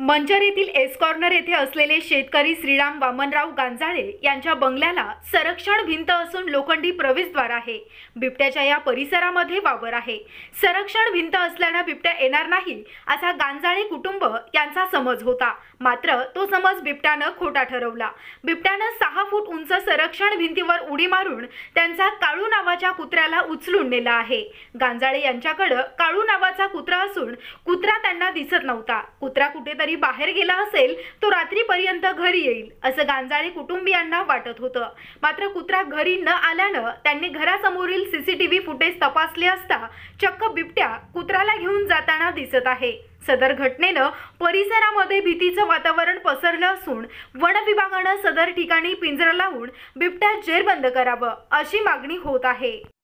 मंजर येथील S corner येथे असलेले शेतकरी श्रीराम वामनराव गांजाळे यांच्या बंगल्याला संरक्षण भिंत असून लोखंडी प्रवेशद्वार आहे बिबट्याच्या या परिसरामध्ये वावर आहे संरक्षण भिंत असल्यानं बिबट्या येणार नाही असा गांजाळे कुटुंब यांचा समज होता मात्र तो समज बिबट्यानं खोटा ठरवला बिबट्यानं सहा फूट उंच संरक्षण भिंतीवर उडी मारून त्यांचा काळू नावाच्या कुत्र्याला उचलून नेला आहे गांजाळे यांच्याकडं काळू नावाचा कुत्रा असून कुत्रा त्यांना दिसत नव्हता कुत्रा कुठेतरी जरी बाहेर गेला असेल तो रात्रीपर्यंत घरी येईल असं गांजाळे कुटुंबियांना वाटत होतं मात्र कुत्रा घरी न आल्यानं त्यांनी घरासमोरील सीसीटीव्ही फुटेज तपासले असता चक्क बिबट्या कुत्राला घेऊन जाताना दिसत आहे सदर घटनेनं परिसरामध्ये भीतीचं वातावरण पसरलं असून वन विभागानं सदर ठिकाणी पिंजरा लावून बिबट्या जेरबंद करावं अशी मागणी होत आहे